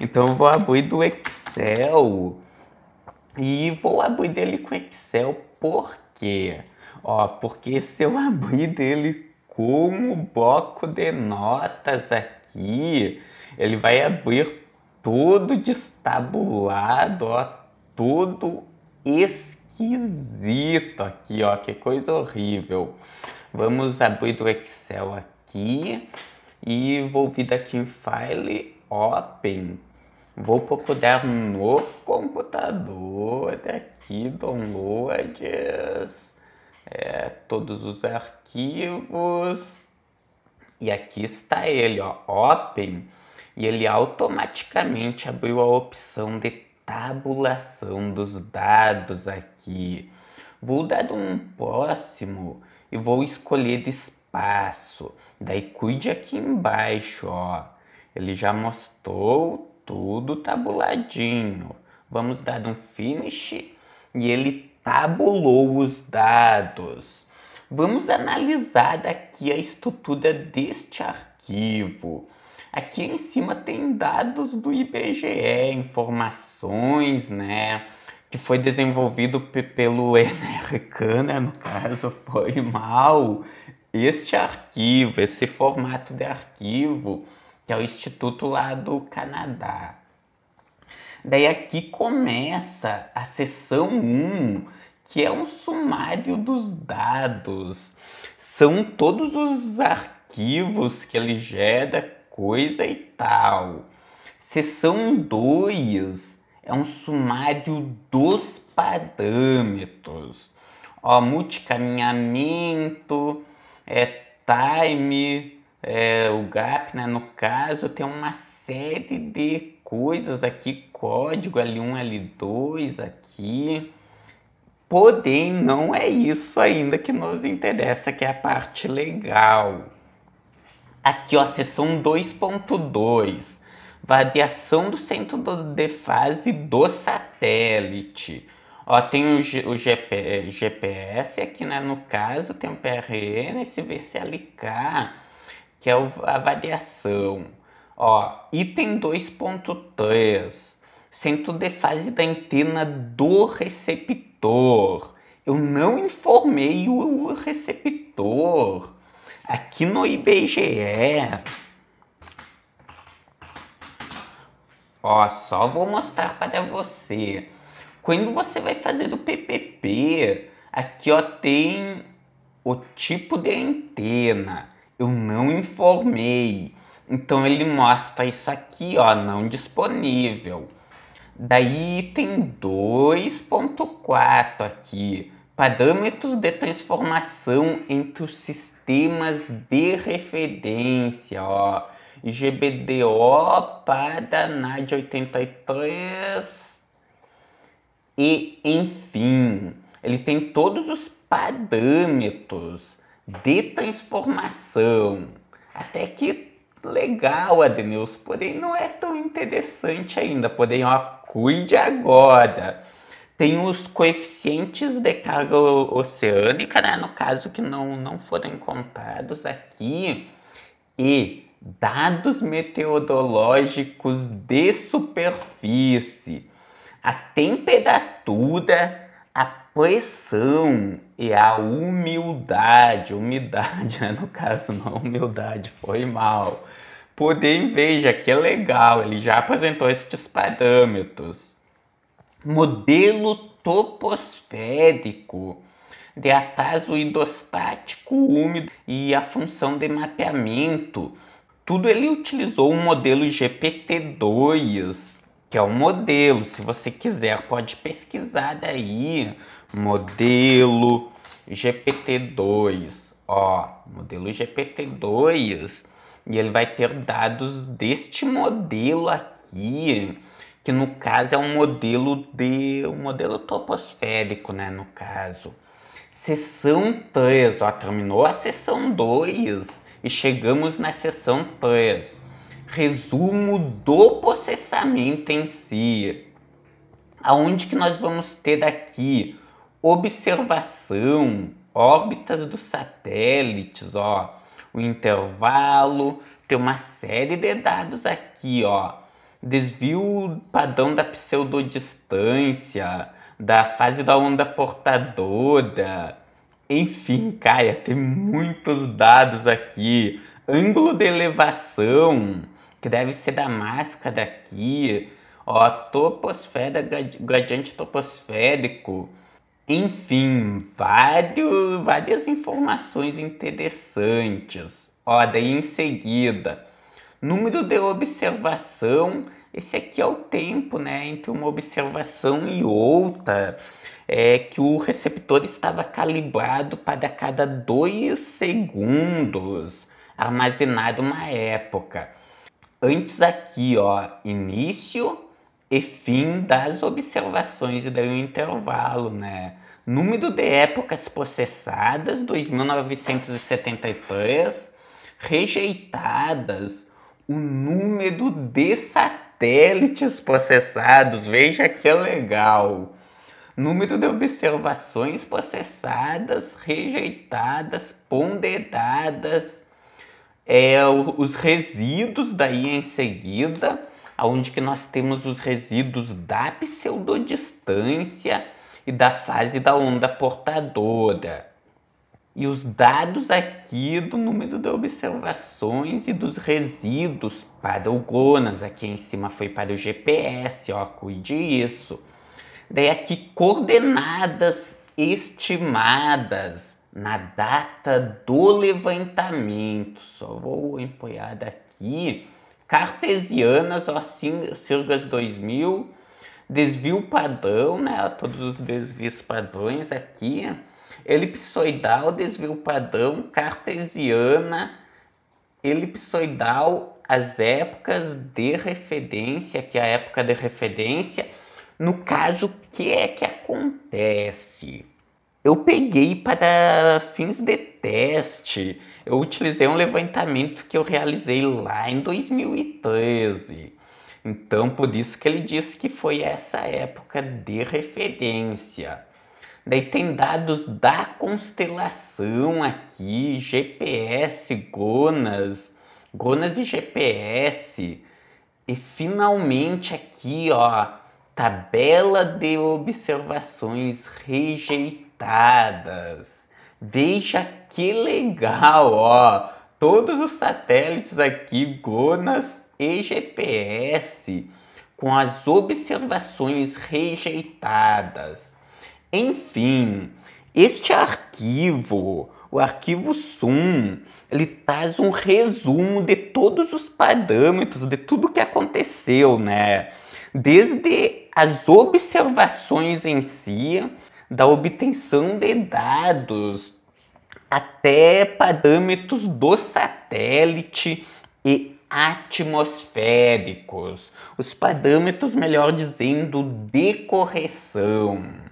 Então vou abrir do Excel. E vou abrir dele com Excel, por quê? Ó, porque se eu abrir dele com o bloco de notas aqui, ele vai abrir todo destabulado, ó, todo esquisito aqui, ó, que coisa horrível. Vamos abrir do Excel aqui e vou vir daqui em File open. Vou procurar no computador aqui, downloads, é, todos os arquivos. E aqui está ele, ó, open. E ele automaticamente abriu a opção de tabulação dos dados aqui. Vou dar um próximo e vou escolher espaço. Daí cuide aqui embaixo, ó. Ele já mostrou tudo tabuladinho. Vamos dar um finish e ele tabulou os dados. Vamos analisar aqui a estrutura deste arquivo. Aqui em cima tem dados do IBGE, informações, né? Que foi desenvolvido pelo NRK, né? No caso, foi mal. Este arquivo, esse formato de arquivo, que é o instituto lá do Canadá. Daí aqui começa a seção 1, que é um sumário dos dados. São todos os arquivos que ele gera, coisa e tal. Seção 2 é um sumário dos parâmetros. Ó, multicaminhamento, é time, é, o GAP, né, no caso, tem uma série de coisas aqui, código L1, L2 aqui. Porém, não é isso ainda que nos interessa, que é a parte legal. Aqui, ó, seção 2.2, variação do centro de fase do satélite. Ó, tem o, G, o GP, GPS aqui, né, no caso, tem o PRN, esse VCLK que é a variação. Ó, item 2.3, centro de fase da antena do receptor. Eu não informei o receptor. Aqui no IBGE. Ó, só vou mostrar para você. Quando você vai fazer o PPP, aqui ó tem o tipo de antena eu não informei. Então ele mostra isso aqui, ó, não disponível. Daí tem 2.4 aqui, parâmetros de transformação entre os sistemas de referência, ó. GBDO para NAD 83 e enfim, ele tem todos os parâmetros de transformação. Até que legal, Adneus, porém não é tão interessante ainda. Porém, ó, cuide agora. Tem os coeficientes de carga oceânica, né? no caso que não, não foram contados aqui, e dados meteorológicos de superfície, a temperatura a pressão e a humildade, humildade, né? no caso não humildade, foi mal. Poder e inveja, que é legal, ele já apresentou estes parâmetros. Modelo toposférico de atraso hidrostático úmido e a função de mapeamento. Tudo ele utilizou o um modelo GPT-2 que é o modelo. Se você quiser, pode pesquisar daí. Modelo GPT-2. Ó, modelo GPT-2. E ele vai ter dados deste modelo aqui, que no caso é um modelo de um modelo troposférico, né, no caso. Sessão 3, ó, terminou a sessão 2 e chegamos na sessão 3 resumo do processamento em si. Aonde que nós vamos ter daqui observação, órbitas dos satélites, ó, o intervalo, tem uma série de dados aqui, ó, desvio padrão da pseudodistância, da fase da onda portadora, enfim, Caia, tem muitos dados aqui, ângulo de elevação, que deve ser da máscara aqui, ó, troposfera, gradiente troposférico, enfim, vários, várias informações interessantes. Ó, daí em seguida, número de observação, esse aqui é o tempo, né, entre uma observação e outra, é que o receptor estava calibrado para cada dois segundos, armazenado uma época antes aqui, ó, início e fim das observações e daí um intervalo, né? Número de épocas processadas 2973, rejeitadas o número de satélites processados, veja que legal. Número de observações processadas, rejeitadas, ponderadas, é, os resíduos, daí em seguida, onde que nós temos os resíduos da pseudodistância e da fase da onda portadora. E os dados aqui do número de observações e dos resíduos para o GONAS, aqui em cima foi para o GPS, ó, cuide isso. Daí aqui coordenadas estimadas na data do levantamento. Só vou empolhar daqui. Cartesianas, ó, Sirgas 2000, desvio padrão, né? Todos os desvios padrões aqui. Elipsoidal, desvio padrão, cartesiana, elipsoidal, as épocas de referência, que é a época de referência. No caso, o que é que acontece? Eu peguei para fins de teste. Eu utilizei um levantamento que eu realizei lá em 2013. Então, por isso que ele disse que foi essa época de referência. Daí tem dados da constelação aqui, GPS, GONAS, GONAS e GPS. E finalmente aqui, ó, tabela de observações rejeitadas conectadas. Veja que legal, ó! Todos os satélites aqui, GONAS e GPS, com as observações rejeitadas. Enfim, este arquivo, o arquivo SUM, ele traz um resumo de todos os parâmetros, de tudo que aconteceu, né? Desde as observações em si, da obtenção de dados, até parâmetros do satélite e atmosféricos, os parâmetros, melhor dizendo, de correção.